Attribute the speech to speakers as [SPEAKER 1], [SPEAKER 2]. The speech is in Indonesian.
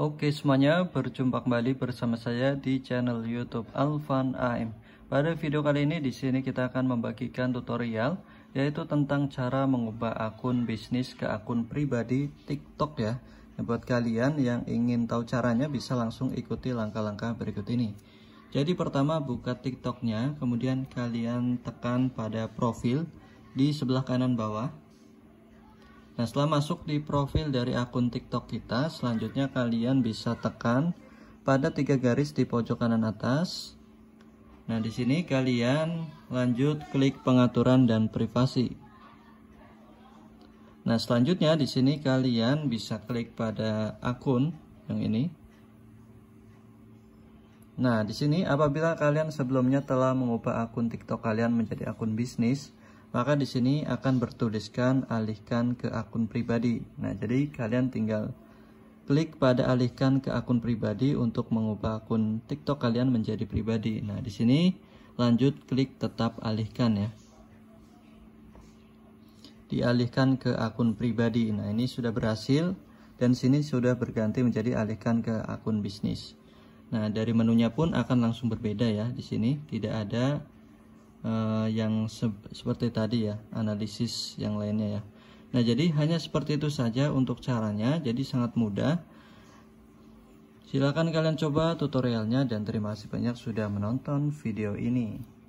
[SPEAKER 1] Oke semuanya, berjumpa kembali bersama saya di channel YouTube Alvan AM. Pada video kali ini di sini kita akan membagikan tutorial yaitu tentang cara mengubah akun bisnis ke akun pribadi TikTok ya. Nah, buat kalian yang ingin tahu caranya bisa langsung ikuti langkah-langkah berikut ini. Jadi pertama buka TikToknya, kemudian kalian tekan pada profil di sebelah kanan bawah. Nah, setelah masuk di profil dari akun TikTok kita, selanjutnya kalian bisa tekan pada tiga garis di pojok kanan atas. Nah, di sini kalian lanjut klik pengaturan dan privasi. Nah, selanjutnya di sini kalian bisa klik pada akun yang ini. Nah, di sini apabila kalian sebelumnya telah mengubah akun TikTok kalian menjadi akun bisnis, maka di sini akan bertuliskan alihkan ke akun pribadi. Nah, jadi kalian tinggal klik pada alihkan ke akun pribadi untuk mengubah akun TikTok kalian menjadi pribadi. Nah, di sini lanjut klik tetap alihkan ya. Dialihkan ke akun pribadi. Nah, ini sudah berhasil dan sini sudah berganti menjadi alihkan ke akun bisnis. Nah, dari menunya pun akan langsung berbeda ya di sini. Tidak ada uh, yang se seperti tadi ya analisis yang lainnya ya nah jadi hanya seperti itu saja untuk caranya jadi sangat mudah silahkan kalian coba tutorialnya dan terima kasih banyak sudah menonton video ini